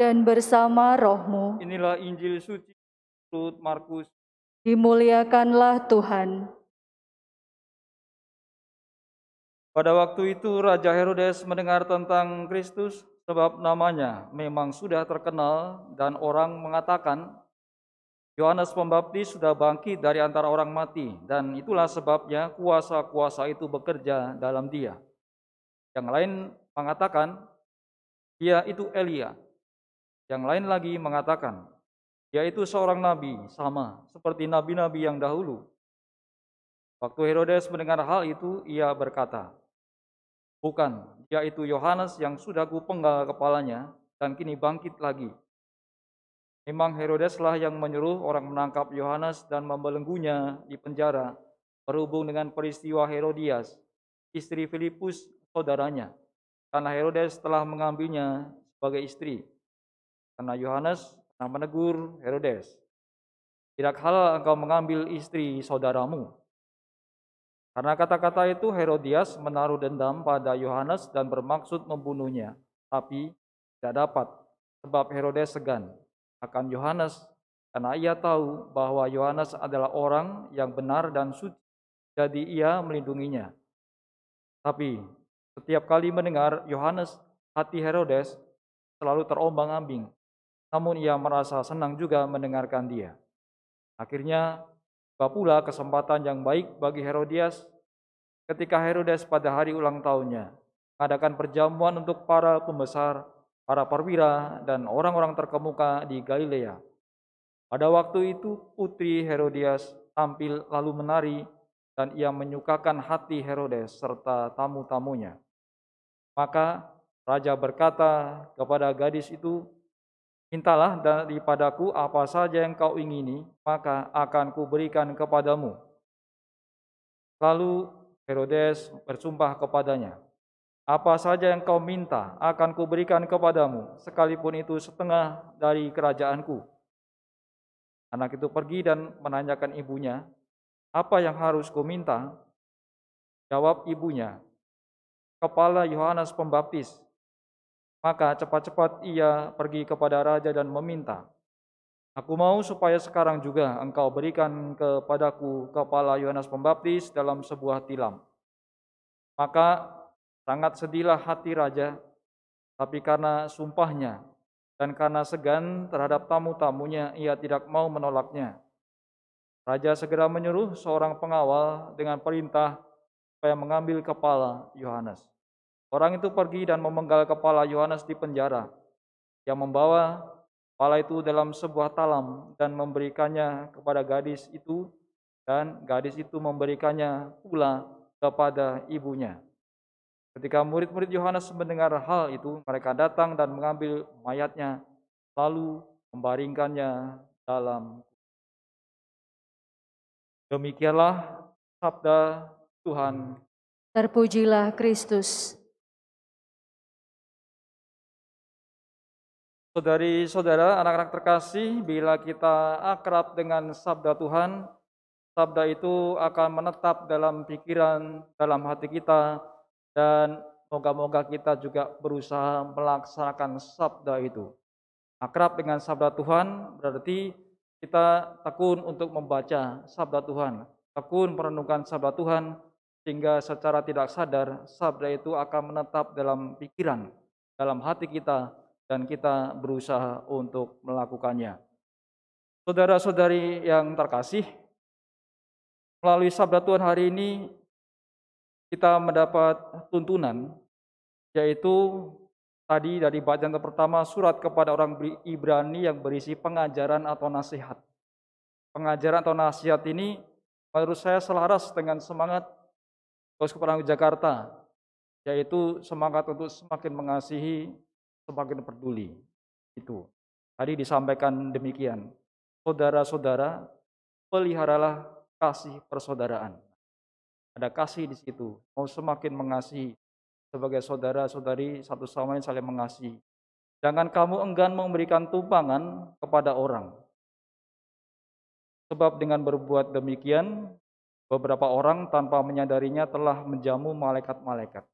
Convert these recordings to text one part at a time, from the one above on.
dan bersama rohmu. Inilah Injil suci menurut Markus. Dimuliakanlah Tuhan. Pada waktu itu Raja Herodes mendengar tentang Kristus sebab namanya memang sudah terkenal dan orang mengatakan Yohanes Pembaptis sudah bangkit dari antara orang mati dan itulah sebabnya kuasa-kuasa itu bekerja dalam dia. Yang lain mengatakan dia itu Elia. Yang lain lagi mengatakan, yaitu seorang nabi sama seperti nabi-nabi yang dahulu. Waktu Herodes mendengar hal itu, ia berkata, Bukan, yaitu Yohanes yang sudah kupenggal kepalanya dan kini bangkit lagi. Memang Herodeslah yang menyuruh orang menangkap Yohanes dan membelenggunya di penjara berhubung dengan peristiwa Herodias, istri Filipus saudaranya, karena Herodes telah mengambilnya sebagai istri. Karena Yohanes yang menegur Herodes, tidak halal engkau mengambil istri saudaramu. Karena kata-kata itu Herodias menaruh dendam pada Yohanes dan bermaksud membunuhnya, tapi tidak dapat sebab Herodes segan akan Yohanes karena ia tahu bahwa Yohanes adalah orang yang benar dan suci, jadi ia melindunginya. Tapi setiap kali mendengar Yohanes, hati Herodes selalu terombang-ambing namun ia merasa senang juga mendengarkan dia. Akhirnya, tiba pula kesempatan yang baik bagi Herodias ketika Herodes pada hari ulang tahunnya mengadakan perjamuan untuk para pembesar, para perwira, dan orang-orang terkemuka di Galilea. Pada waktu itu putri Herodias tampil lalu menari dan ia menyukakan hati Herodes serta tamu-tamunya. Maka raja berkata kepada gadis itu, Mintalah daripadaku apa saja yang kau ingini, maka akan kuberikan kepadamu. Lalu Herodes bersumpah kepadanya, apa saja yang kau minta akan kuberikan kepadamu, sekalipun itu setengah dari kerajaanku. Anak itu pergi dan menanyakan ibunya, apa yang harus ku minta? Jawab ibunya, kepala Yohanes Pembaptis. Maka cepat-cepat ia pergi kepada raja dan meminta, Aku mau supaya sekarang juga engkau berikan kepadaku kepala Yohanes Pembaptis dalam sebuah tilam. Maka sangat sedihlah hati raja, tapi karena sumpahnya dan karena segan terhadap tamu-tamunya, ia tidak mau menolaknya. Raja segera menyuruh seorang pengawal dengan perintah supaya mengambil kepala Yohanes. Orang itu pergi dan memenggal kepala Yohanes di penjara. Yang membawa kepala itu dalam sebuah talam dan memberikannya kepada gadis itu dan gadis itu memberikannya pula kepada ibunya. Ketika murid-murid Yohanes mendengar hal itu, mereka datang dan mengambil mayatnya lalu membaringkannya dalam Demikianlah sabda Tuhan. Terpujilah Kristus. Saudari-saudara, anak-anak terkasih, bila kita akrab dengan sabda Tuhan, sabda itu akan menetap dalam pikiran, dalam hati kita, dan moga-moga kita juga berusaha melaksanakan sabda itu. Akrab dengan sabda Tuhan berarti kita tekun untuk membaca sabda Tuhan, tekun merenungkan sabda Tuhan, sehingga secara tidak sadar sabda itu akan menetap dalam pikiran, dalam hati kita, dan kita berusaha untuk melakukannya. Saudara-saudari yang terkasih, melalui sabda Tuhan hari ini kita mendapat tuntunan yaitu tadi dari bacaan pertama surat kepada orang Ibrani yang berisi pengajaran atau nasihat. Pengajaran atau nasihat ini menurut saya selaras dengan semangat Kos Keperang Jakarta, yaitu semangat untuk semakin mengasihi semakin peduli. Itu. Tadi disampaikan demikian. Saudara-saudara, peliharalah kasih persaudaraan. Ada kasih di situ. Mau semakin mengasihi sebagai saudara-saudari satu sama lain saling mengasihi. Jangan kamu enggan memberikan tumpangan kepada orang. Sebab dengan berbuat demikian, beberapa orang tanpa menyadarinya telah menjamu malaikat-malaikat.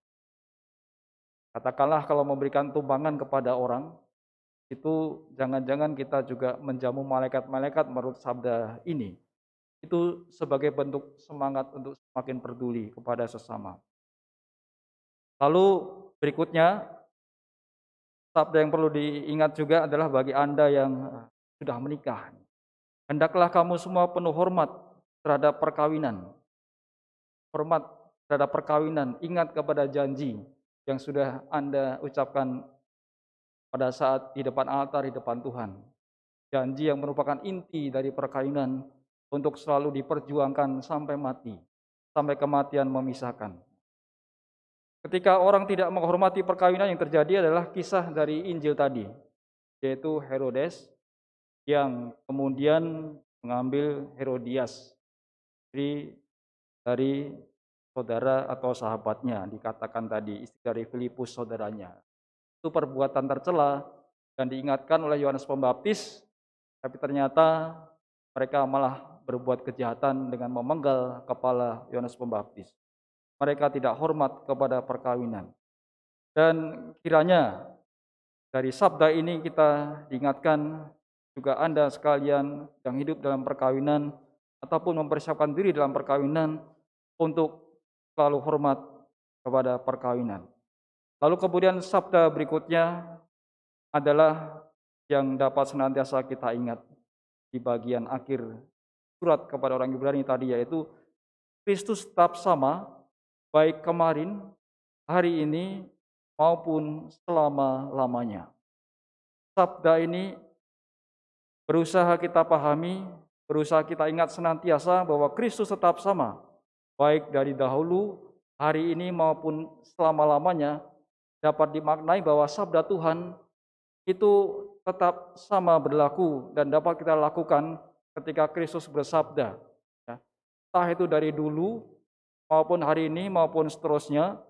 Katakanlah kalau memberikan tumpangan kepada orang, itu jangan-jangan kita juga menjamu malaikat-malaikat menurut sabda ini. Itu sebagai bentuk semangat untuk semakin peduli kepada sesama. Lalu berikutnya, sabda yang perlu diingat juga adalah bagi Anda yang eh, sudah menikah. Hendaklah kamu semua penuh hormat terhadap perkawinan. Hormat terhadap perkawinan, ingat kepada janji yang sudah Anda ucapkan pada saat di depan altar, di depan Tuhan. Janji yang merupakan inti dari perkawinan untuk selalu diperjuangkan sampai mati, sampai kematian memisahkan. Ketika orang tidak menghormati perkawinan yang terjadi adalah kisah dari Injil tadi, yaitu Herodes yang kemudian mengambil Herodias, dari saudara atau sahabatnya, dikatakan tadi istri dari Filipus saudaranya. Itu perbuatan tercela dan diingatkan oleh Yohanes Pembaptis, tapi ternyata mereka malah berbuat kejahatan dengan memenggal kepala Yohanes Pembaptis. Mereka tidak hormat kepada perkawinan. Dan kiranya dari sabda ini kita diingatkan juga Anda sekalian yang hidup dalam perkawinan ataupun mempersiapkan diri dalam perkawinan untuk selalu hormat kepada perkawinan. Lalu kemudian sabda berikutnya adalah yang dapat senantiasa kita ingat di bagian akhir surat kepada orang Ibrani tadi yaitu Kristus tetap sama baik kemarin, hari ini maupun selama-lamanya. Sabda ini berusaha kita pahami, berusaha kita ingat senantiasa bahwa Kristus tetap sama baik dari dahulu, hari ini maupun selama-lamanya dapat dimaknai bahwa sabda Tuhan itu tetap sama berlaku dan dapat kita lakukan ketika Kristus bersabda. Ya. Entah itu dari dulu maupun hari ini maupun seterusnya,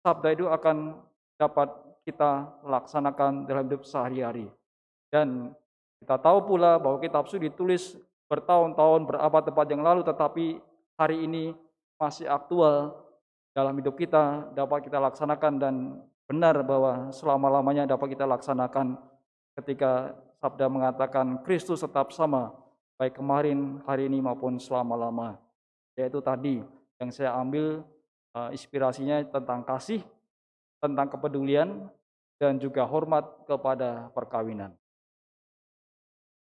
sabda itu akan dapat kita laksanakan dalam hidup sehari-hari. Dan kita tahu pula bahwa kitab suci ditulis bertahun-tahun, berabad abad yang lalu, tetapi hari ini masih aktual dalam hidup kita, dapat kita laksanakan dan benar bahwa selama-lamanya dapat kita laksanakan ketika sabda mengatakan Kristus tetap sama, baik kemarin, hari ini maupun selama-lama. Yaitu tadi yang saya ambil uh, inspirasinya tentang kasih, tentang kepedulian, dan juga hormat kepada perkawinan.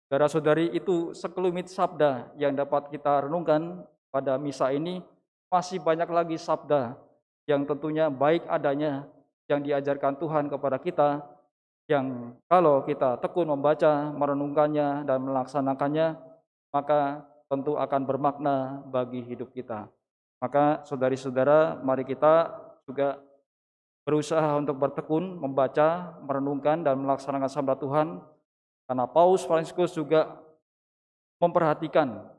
Saudara-saudari, itu sekelumit sabda yang dapat kita renungkan pada misa ini masih banyak lagi sabda yang tentunya baik adanya yang diajarkan Tuhan kepada kita yang kalau kita tekun membaca, merenungkannya dan melaksanakannya maka tentu akan bermakna bagi hidup kita. Maka saudari-saudara, mari kita juga berusaha untuk bertekun, membaca, merenungkan dan melaksanakan sabda Tuhan karena Paus Fransiskus juga memperhatikan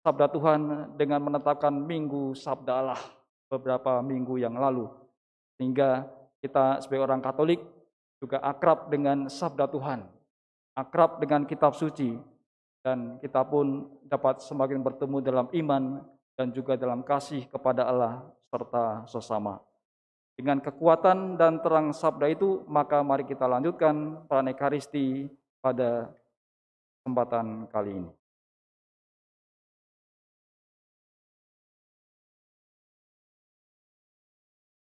sabda Tuhan dengan menetapkan minggu sabda Allah beberapa minggu yang lalu. Sehingga kita sebagai orang Katolik juga akrab dengan sabda Tuhan, akrab dengan kitab suci, dan kita pun dapat semakin bertemu dalam iman dan juga dalam kasih kepada Allah serta sesama. Dengan kekuatan dan terang sabda itu, maka mari kita lanjutkan peran Ekaristi pada kesempatan kali ini.